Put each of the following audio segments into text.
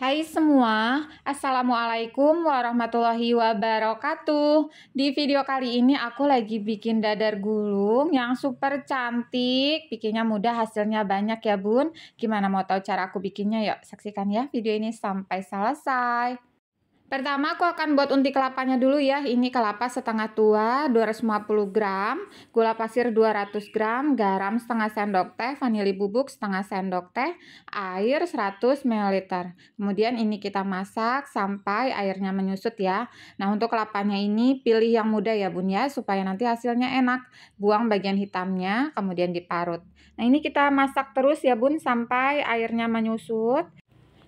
Hai semua, Assalamualaikum warahmatullahi wabarakatuh Di video kali ini aku lagi bikin dadar gulung yang super cantik Bikinnya mudah, hasilnya banyak ya bun Gimana mau tahu cara aku bikinnya yuk saksikan ya video ini sampai selesai Pertama aku akan buat unti kelapanya dulu ya. Ini kelapa setengah tua 250 gram, gula pasir 200 gram, garam setengah sendok teh, vanili bubuk setengah sendok teh, air 100 ml. Kemudian ini kita masak sampai airnya menyusut ya. Nah untuk kelapanya ini pilih yang muda ya bun ya supaya nanti hasilnya enak. Buang bagian hitamnya kemudian diparut. Nah ini kita masak terus ya bun sampai airnya menyusut.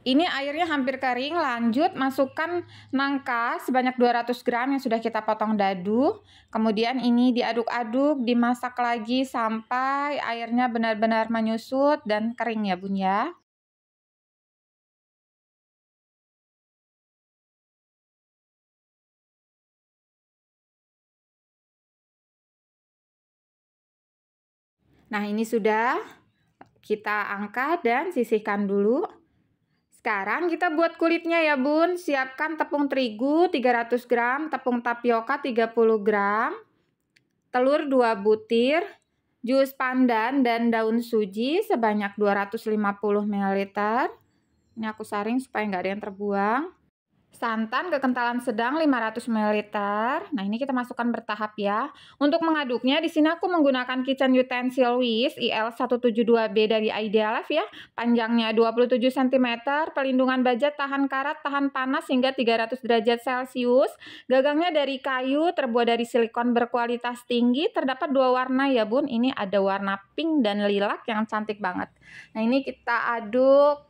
Ini airnya hampir kering, lanjut masukkan nangka sebanyak 200 gram yang sudah kita potong dadu. Kemudian ini diaduk-aduk, dimasak lagi sampai airnya benar-benar menyusut dan kering ya bun ya. Nah ini sudah kita angkat dan sisihkan dulu. Sekarang kita buat kulitnya ya bun. Siapkan tepung terigu 300 gram, tepung tapioka 30 gram, telur 2 butir, jus pandan dan daun suji sebanyak 250 ml. Ini aku saring supaya nggak ada yang terbuang. Santan kekentalan sedang 500 ml. Nah, ini kita masukkan bertahap ya. Untuk mengaduknya di sini aku menggunakan kitchen utensil whisk IL172B dari Idealife ya. Panjangnya 27 cm, pelindungan baja tahan karat, tahan panas hingga 300 derajat Celcius. Gagangnya dari kayu, terbuat dari silikon berkualitas tinggi, terdapat dua warna ya, Bun. Ini ada warna pink dan lilak yang cantik banget. Nah, ini kita aduk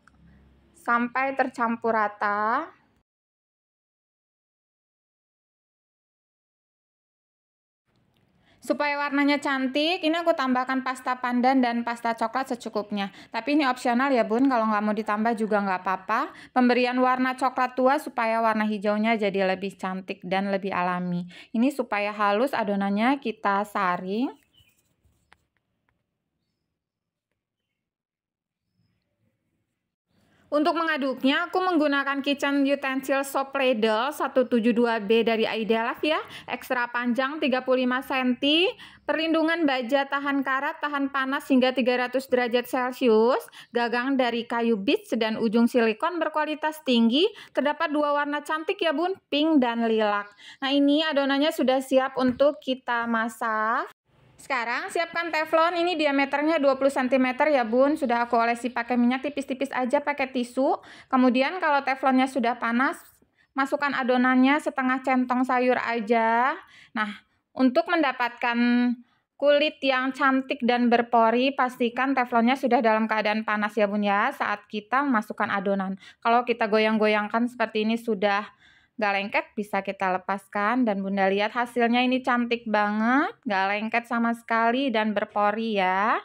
sampai tercampur rata. Supaya warnanya cantik, ini aku tambahkan pasta pandan dan pasta coklat secukupnya. Tapi ini opsional ya bun, kalau nggak mau ditambah juga nggak apa-apa. Pemberian warna coklat tua supaya warna hijaunya jadi lebih cantik dan lebih alami. Ini supaya halus adonannya kita saring. Untuk mengaduknya, aku menggunakan kitchen utensil soap ladle 172B dari Idealaf ya. Ekstra panjang 35 cm, perlindungan baja tahan karat, tahan panas hingga 300 derajat Celcius, gagang dari kayu beach dan ujung silikon berkualitas tinggi. Terdapat dua warna cantik ya bun, pink dan lilak. Nah ini adonannya sudah siap untuk kita masak. Sekarang siapkan teflon, ini diameternya 20 cm ya bun. Sudah aku olesi pakai minyak tipis-tipis aja pakai tisu. Kemudian kalau teflonnya sudah panas, masukkan adonannya setengah centong sayur aja. Nah, untuk mendapatkan kulit yang cantik dan berpori, pastikan teflonnya sudah dalam keadaan panas ya bun ya saat kita masukkan adonan. Kalau kita goyang-goyangkan seperti ini sudah Gak lengket bisa kita lepaskan dan bunda lihat hasilnya ini cantik banget, gak lengket sama sekali dan berpori ya.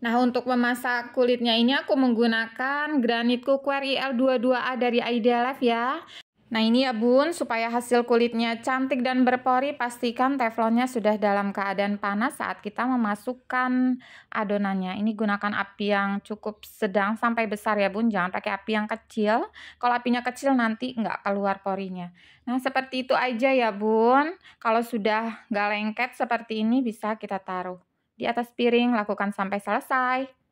Nah untuk memasak kulitnya ini aku menggunakan granit cookware IL22A dari Idealife ya. Nah ini ya bun, supaya hasil kulitnya cantik dan berpori, pastikan teflonnya sudah dalam keadaan panas saat kita memasukkan adonannya. Ini gunakan api yang cukup sedang sampai besar ya bun, jangan pakai api yang kecil. Kalau apinya kecil nanti nggak keluar porinya. Nah seperti itu aja ya bun, kalau sudah nggak lengket seperti ini bisa kita taruh. Di atas piring lakukan sampai selesai.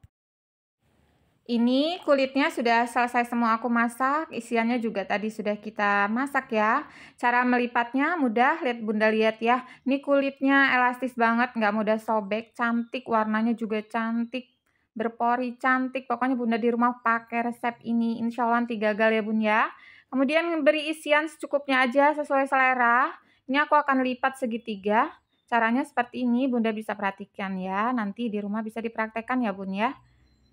Ini kulitnya sudah selesai semua aku masak, isiannya juga tadi sudah kita masak ya. Cara melipatnya mudah, lihat bunda lihat ya. Ini kulitnya elastis banget, nggak mudah sobek, cantik, warnanya juga cantik, berpori cantik. Pokoknya bunda di rumah pakai resep ini, insya Allah nanti gagal ya bun ya. Kemudian beri isian secukupnya aja sesuai selera. Ini aku akan lipat segitiga. Caranya seperti ini, bunda bisa perhatikan ya. Nanti di rumah bisa dipraktekkan ya bun ya.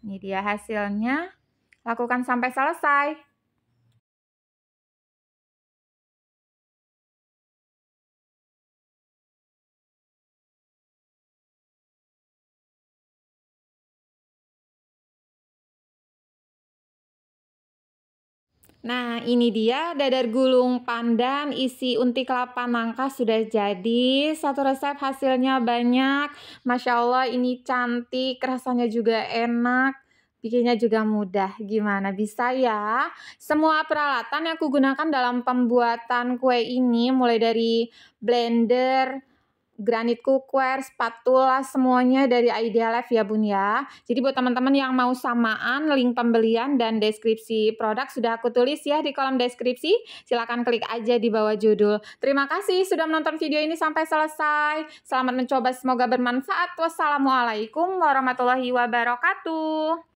Ini dia hasilnya. Lakukan sampai selesai. Nah, ini dia dadar gulung pandan isi unti kelapa nangka sudah jadi. Satu resep hasilnya banyak. Masya Allah ini cantik, rasanya juga enak. Bikinnya juga mudah, gimana bisa ya? Semua peralatan yang aku gunakan dalam pembuatan kue ini mulai dari blender, granit cookware, spatula semuanya dari Idea Life ya Bun ya. Jadi buat teman-teman yang mau samaan link pembelian dan deskripsi produk sudah aku tulis ya di kolom deskripsi. Silahkan klik aja di bawah judul. Terima kasih sudah menonton video ini sampai selesai. Selamat mencoba semoga bermanfaat. Wassalamualaikum warahmatullahi wabarakatuh.